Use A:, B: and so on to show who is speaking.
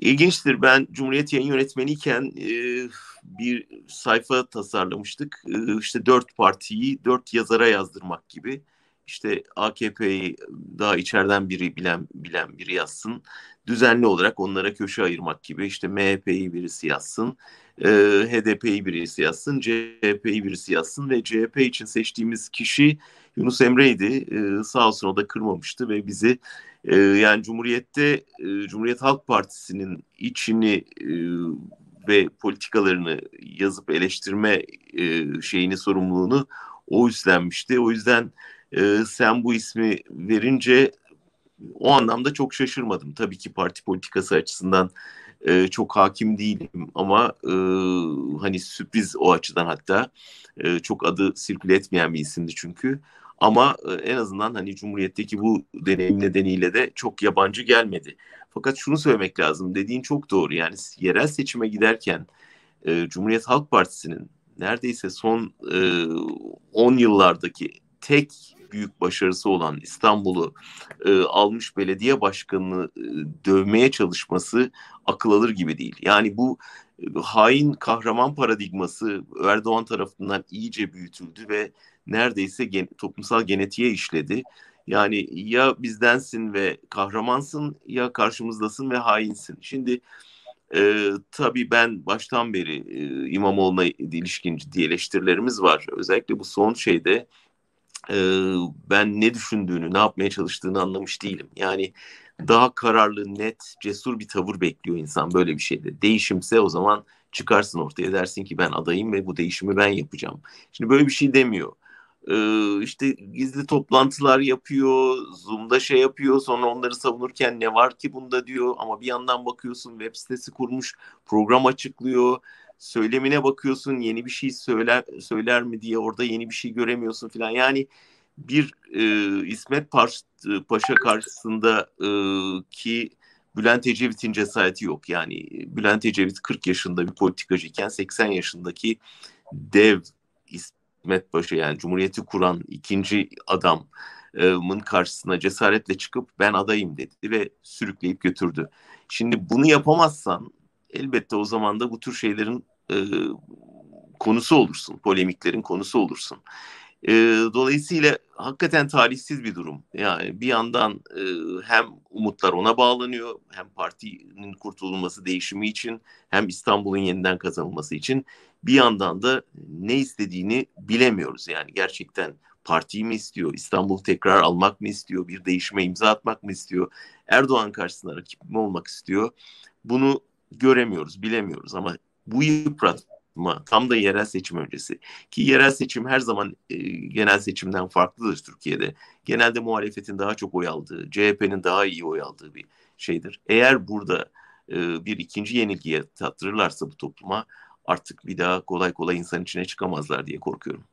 A: İlginçtir. Ben Cumhuriyet Yayın Yönetmeniyken e, bir sayfa tasarlamıştık. E, işte dört partiyi dört yazara yazdırmak gibi. İşte AKP'yi daha içeriden biri bilen bilen biri yazsın. Düzenli olarak onlara köşe ayırmak gibi. İşte MHP'yi birisi yazsın. E, HDP'yi birisi yazsın. CHP'yi birisi yazsın. Ve CHP için seçtiğimiz kişi Yunus Emre'ydi. E, sağ olsun o da kırmamıştı ve bizi ee, yani Cumhuriyet'te e, Cumhuriyet Halk Partisi'nin içini e, ve politikalarını yazıp eleştirme e, şeyini sorumluluğunu o üstlenmişti. O yüzden sen bu ismi verince o anlamda çok şaşırmadım. Tabii ki parti politikası açısından çok hakim değilim ama hani sürpriz o açıdan hatta çok adı sirküle etmeyen bir isimdi çünkü. Ama e, en azından hani Cumhuriyet'teki bu deneyim nedeniyle de çok yabancı gelmedi. Fakat şunu söylemek lazım. Dediğin çok doğru. Yani yerel seçime giderken e, Cumhuriyet Halk Partisi'nin neredeyse son 10 e, yıllardaki tek büyük başarısı olan İstanbul'u e, almış belediye başkanını e, dövmeye çalışması akıl alır gibi değil. Yani bu e, hain kahraman paradigması Erdoğan tarafından iyice büyütüldü ve neredeyse gen toplumsal genetiğe işledi. Yani ya bizdensin ve kahramansın ya karşımızdasın ve hainsin. Şimdi e, tabii ben baştan beri e, İmamoğlu'na ilişkin ciddi eleştirilerimiz var. Özellikle bu son şeyde ee, ben ne düşündüğünü, ne yapmaya çalıştığını anlamış değilim. Yani daha kararlı, net, cesur bir tavır bekliyor insan böyle bir şeyde. Değişimse o zaman çıkarsın ortaya dersin ki ben adayım ve bu değişimi ben yapacağım. Şimdi böyle bir şey demiyor. Ee, işte gizli toplantılar yapıyor, Zoom'da şey yapıyor, sonra onları savunurken ne var ki bunda diyor ama bir yandan bakıyorsun web sitesi kurmuş, program açıklıyor, söylemine bakıyorsun yeni bir şey söyler söyler mi diye orada yeni bir şey göremiyorsun filan. Yani bir e, İsmet e, Paşa karşısında e, ki Bülent Ecevit'in cesareti yok. Yani Bülent Ecevit 40 yaşında bir politikacıyken 80 yaşındaki dev İsmet Paşa yani Cumhuriyeti kuran ikinci adamın karşısına cesaretle çıkıp ben adayım dedi ve sürükleyip götürdü. Şimdi bunu yapamazsan elbette o zaman da bu tür şeylerin e, konusu olursun, polemiklerin konusu olursun. E, dolayısıyla hakikaten talihsiz bir durum. Yani bir yandan e, hem umutlar ona bağlanıyor, hem partinin kurtulması değişimi için, hem İstanbul'un yeniden kazanılması için. Bir yandan da ne istediğini bilemiyoruz. Yani gerçekten partiyi mi istiyor, İstanbul'u tekrar almak mı istiyor, bir değişime imza atmak mı istiyor, Erdoğan karşısında rakip mi olmak istiyor? Bunu göremiyoruz, bilemiyoruz ama bu yıpratma tam da yerel seçim öncesi ki yerel seçim her zaman e, genel seçimden farklıdır Türkiye'de. Genelde muhalefetin daha çok oy aldığı, CHP'nin daha iyi oy aldığı bir şeydir. Eğer burada e, bir ikinci yenilgiye tattırırlarsa bu topluma artık bir daha kolay kolay insan içine çıkamazlar diye korkuyorum.